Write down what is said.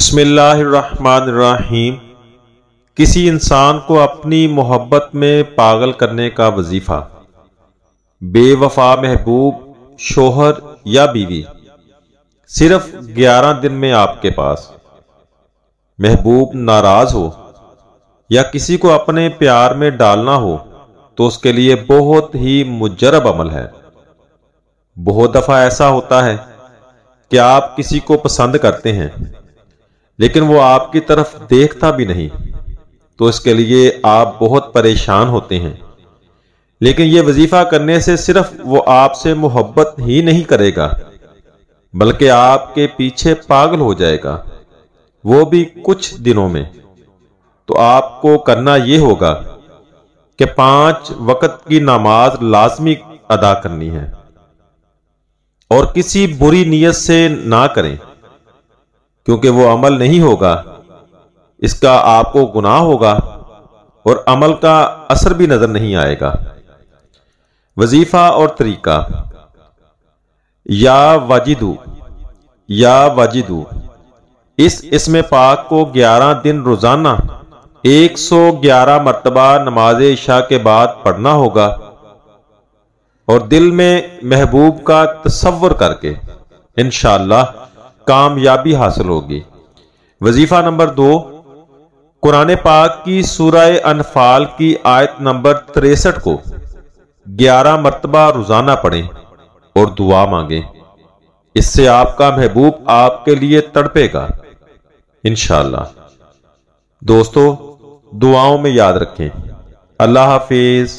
बसमीम किसी इंसान को अपनी मोहब्बत में पागल करने का वजीफ़ा बेवफा महबूब शोहर या बीवी सिर्फ ग्यारह दिन में आपके पास महबूब नाराज़ हो या किसी को अपने प्यार में डालना हो तो उसके लिए बहुत ही मुजरब अमल है बहुत दफ़ा ऐसा होता है कि आप किसी को पसंद करते हैं लेकिन वो आपकी तरफ देखता भी नहीं तो इसके लिए आप बहुत परेशान होते हैं लेकिन ये वजीफा करने से सिर्फ वो आपसे मोहब्बत ही नहीं करेगा बल्कि आपके पीछे पागल हो जाएगा वो भी कुछ दिनों में तो आपको करना यह होगा कि पांच वक्त की नमाज लाजमी अदा करनी है और किसी बुरी नीयत से ना करें क्योंकि वो अमल नहीं होगा इसका आपको गुनाह होगा और अमल का असर भी नजर नहीं आएगा वजीफा और तरीका या वाजिदू या वाजिदू इस इसमें पाक को 11 दिन रोजाना 111 मरतबा नमाज इशा के बाद पढ़ना होगा और दिल में महबूब का तस्वर करके इनशाला कामयाबी हासिल होगी वजीफा नंबर दो कुरान पाक की सूरह अनफाल की आयत नंबर तिरसठ को ग्यारह मरतबा रोजाना पढ़ें और दुआ मांगें इससे आपका महबूब आपके लिए तड़पेगा इनशाला दोस्तों दुआओं में याद रखें अल्लाह हाफिज़